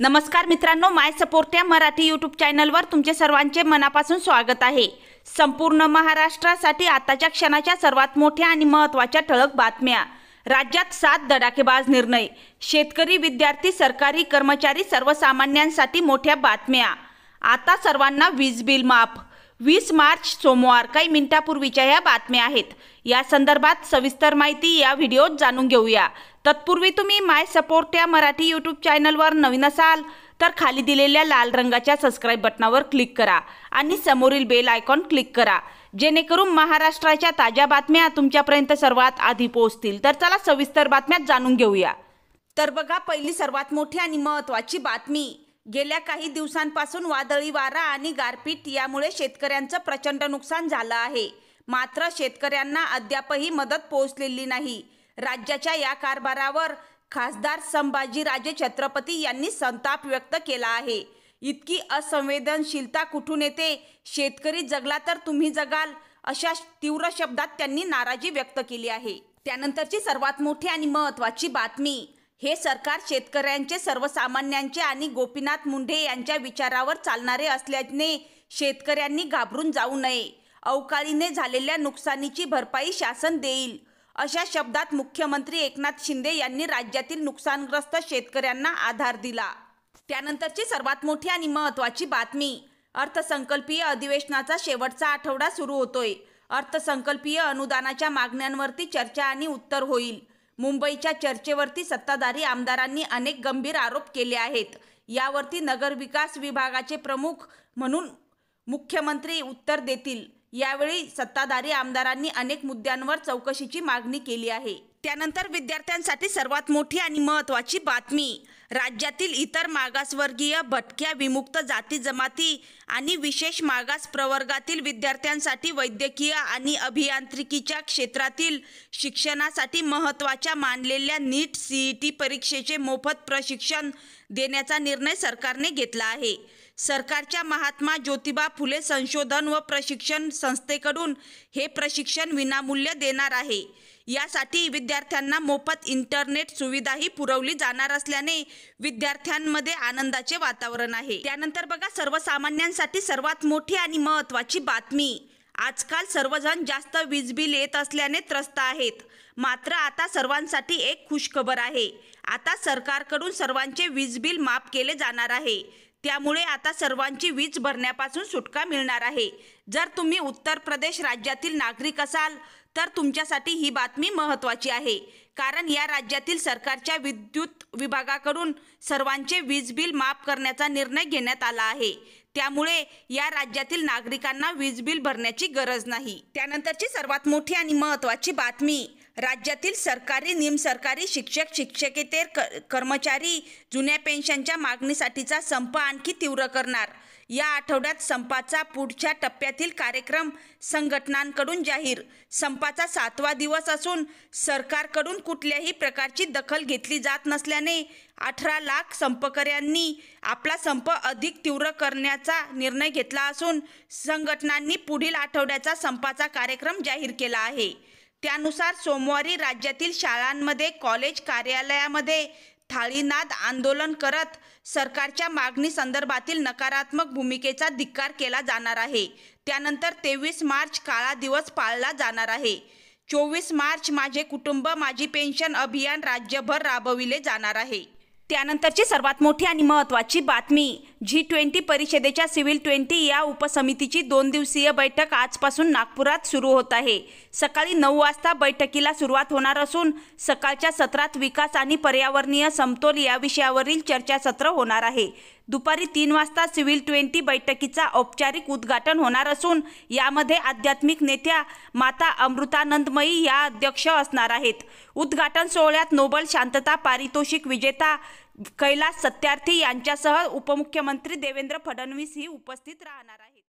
नमस्कार मित्रांनो माय सपोर्ट या मराठी यूट्यूब चॅनलवर तुमचे सर्वांचे मनापासून स्वागत आहे संपूर्ण महाराष्ट्रासाठी आताच्या क्षणाच्या सर्वात मोठ्या आणि महत्त्वाच्या ठळक बातम्या राज्यात सात दडाकेबाज निर्णय शेतकरी विद्यार्थी सरकारी कर्मचारी सर्वसामान्यांसाठी मोठ्या बातम्या आता सर्वांना वीज बिल माफ वीस मार्च सोमवार काही मिनिटापूर्वीच्या या बातम्या आहेत या संदर्भात सविस्तर माहिती या व्हिडिओत जाणून घेऊया तत्पूर्वी तुम्ही माय सपोर्ट या मराठी यूट्यूब चॅनलवर नवीन असाल तर खाली दिलेल्या लाल रंगाच्या सबस्क्राईब बटनावर क्लिक करा आणि समोरील बेल आयकॉन क्लिक करा जेणेकरून महाराष्ट्राच्या ताज्या बातम्या तुमच्यापर्यंत सर्वात आधी पोहोचतील तर चला सविस्तर बातम्या जाणून घेऊया तर बघा पहिली सर्वात मोठी आणि महत्त्वाची बातमी गेल्या काही दिवसांपासून वादळी वारा आणि गारपीट यामुळे शेतकऱ्यांचं प्रचंड नुकसान झालं आहे मात्र शेतकऱ्यांना अद्यापही मदत पोहोचलेली नाही राज्याच्या या कारभारावर खासदार संभाजीराजे छत्रपती यांनी संताप व्यक्त केला आहे इतकी असंवेदनशीलता कुठून येते शेतकरी जगला तर तुम्ही जगाल अशा तीव्र शब्दात त्यांनी नाराजी व्यक्त केली आहे त्यानंतरची सर्वात मोठी आणि महत्त्वाची बातमी हे सरकार शेतकऱ्यांचे सर्वसामान्यांचे आणि गोपीनाथ मुंढे यांच्या विचारावर चालणारे असल्याने शेतकऱ्यांनी घाबरून जाऊ नये अवकाळीने झालेल्या नुकसानीची भरपाई शासन देईल अशा शब्दात मुख्यमंत्री एकनाथ शिंदे यांनी राज्यातील नुकसानग्रस्त शेतकऱ्यांना आधार दिला त्यानंतरची सर्वात मोठी आणि महत्त्वाची बातमी अर्थसंकल्पीय अधिवेशनाचा शेवटचा आठवडा सुरू होतोय अर्थसंकल्पीय अनुदानाच्या मागण्यांवरती चर्चा आणि उत्तर होईल मुंबईच्या चर्चेवरती सत्ताधारी आमदारांनी अनेक गंभीर आरोप केले आहेत यावरती नगरविकास विभागाचे प्रमुख म्हणून मुख्यमंत्री उत्तर देतील यावेळी सत्ताधारी आमदारांनी अनेक मुद्द्यांवर चौकशीची मागणी केली आहे त्यानंतर विद्यार्थ्यांसाठी सर्वात मोठी आणि महत्त्वाची बातमी राज्यातील इतर मागासवर्गीय भटक्या विमुक्त जाती जमाती आणि विशेष मागास प्रवर्गातील विद्यार्थ्यांसाठी वैद्यकीय आणि अभियांत्रिकीच्या क्षेत्रातील शिक्षणासाठी महत्त्वाच्या मानलेल्या नीट ई टी परीक्षेचे मोफत प्रशिक्षण देण्याचा निर्णय सरकारने घेतला आहे सरकारच्या महात्मा ज्योतिबा फुले संशोधन व प्रशिक्षण संस्थेकडून हे प्रशिक्षण विनामूल्य देणार आहे यासाठी विद्यार्थ्यांना मोफत इंटरनेट सुविधाही पुरवली जाणार असल्याने विद्यार्थ्यांमध्ये आनंदाचे वातावरण आहे त्यानंतर बघा सर्वसामान्यांसाठी सर्वात मोठी आणि महत्त्वाची बातमी आजकाल सर्वजण जास्त वीज बिल येत असल्याने त्रस्त आहेत मात्र आता सर्वांसाठी एक खुशखबर आहे आता सरकारकडून सर्वांचे वीज बिल माफ केले जाणार आहे त्यामुळे आता सर्वांची वीज भरण्यापासून सुटका मिळणार आहे जर तुम्ही उत्तर प्रदेश राज्यातील नागरिक असाल तर तुमच्यासाठी ही बातमी महत्त्वाची आहे कारण या राज्यातील सरकारच्या विद्युत विभागाकडून सर्वांचे वीज बिल माफ करण्याचा निर्णय घेण्यात आला आहे त्यामुळे या राज्यातील नागरिकांना वीज बिल भरण्याची गरज नाही त्यानंतरची सर्वात मोठी आणि महत्त्वाची बातमी राज्यातील सरकारी निमसरकारी शिक्षक शिक्षकेतर क कर्मचारी जुन्या पेन्शनच्या मागणीसाठीचा संप आणखी तीव्र करणार या आठवड्यात संपाचा पुढच्या टप्प्यातील कार्यक्रम संघटनांकडून जाहीर संपाचा सातवा दिवस असून सरकारकडून कुठल्याही प्रकारची दखल घेतली जात नसल्याने अठरा लाख संपकऱ्यांनी आपला संप अधिक तीव्र करण्याचा निर्णय घेतला असून संघटनांनी पुढील आठवड्याचा संपाचा कार्यक्रम जाहीर केला आहे त्यानुसार सोमवारी राज्यातील शाळांमध्ये कॉलेज कार्यालयामध्ये थाळीनाद आंदोलन करत सरकारच्या मागणी संदर्भातील नकारात्मक भूमिकेचा धिक्कार केला जाणार आहे त्यानंतर तेवीस मार्च काळा दिवस पाळला जाणार आहे चोवीस मार्च माझे कुटुंब माझी पेन्शन अभियान राज्यभर राबविले जाणार आहे त्यानंतरची सर्वात मोठी आणि महत्त्वाची बातमी जी ट्वेंटी परिषदेच्या सिव्हिल ट्वेंटी या उपसमितीची दोन दिवसीय बैठक आजपासून नागपुरात सुरू होत आहे सकाळी नऊ वाजता बैठकीला सुरुवात होणार असून सकाळच्या सत्रात विकास आणि पर्यावरणीय समतोल या विषयावरील चर्चासत्र होणार आहे दुपारी तीन वाजता सिव्हिल ट्वेंटी बैठकीचा औपचारिक उद्घाटन होणार असून यामध्ये आध्यात्मिक नेत्या माता अमृतानंदमयी या अध्यक्ष असणार आहेत उद्घाटन सोहळ्यात नोबल शांतता पारितोषिक विजेता कैलास सत्यार्थी यांच्यासह उपमुख्यमंत्री देवेंद्र फडणवीसही उपस्थित राहणार आहेत